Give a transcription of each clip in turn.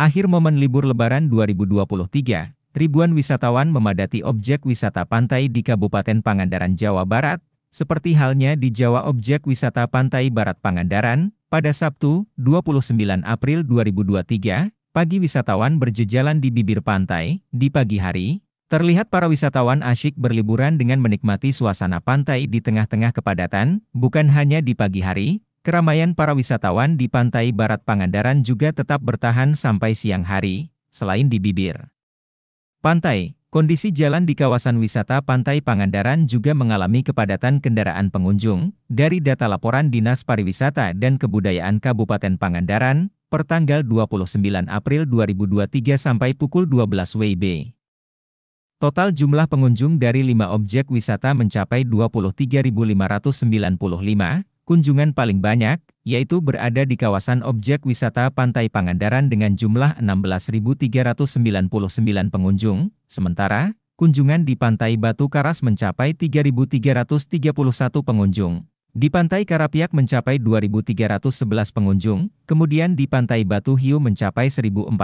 Akhir momen libur lebaran 2023, ribuan wisatawan memadati objek wisata pantai di Kabupaten Pangandaran, Jawa Barat, seperti halnya di Jawa Objek Wisata Pantai Barat Pangandaran, pada Sabtu, 29 April 2023, pagi wisatawan berjejalan di bibir pantai, di pagi hari, terlihat para wisatawan asyik berliburan dengan menikmati suasana pantai di tengah-tengah kepadatan, bukan hanya di pagi hari, Keramaian para wisatawan di pantai barat Pangandaran juga tetap bertahan sampai siang hari, selain di bibir. Pantai, kondisi jalan di kawasan wisata Pantai Pangandaran juga mengalami kepadatan kendaraan pengunjung, dari data laporan Dinas Pariwisata dan Kebudayaan Kabupaten Pangandaran, pertanggal 29 April 2023 sampai pukul 12 WIB. Total jumlah pengunjung dari lima objek wisata mencapai 23.595, Kunjungan paling banyak, yaitu berada di kawasan objek wisata Pantai Pangandaran dengan jumlah 16.399 pengunjung, sementara kunjungan di Pantai Batu Karas mencapai 3.331 pengunjung. Di Pantai Karapiak mencapai 2.311 pengunjung, kemudian di Pantai Batu Hiu mencapai 1.407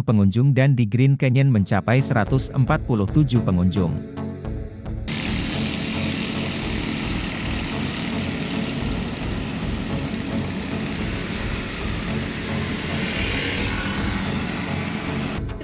pengunjung dan di Green Canyon mencapai 147 pengunjung.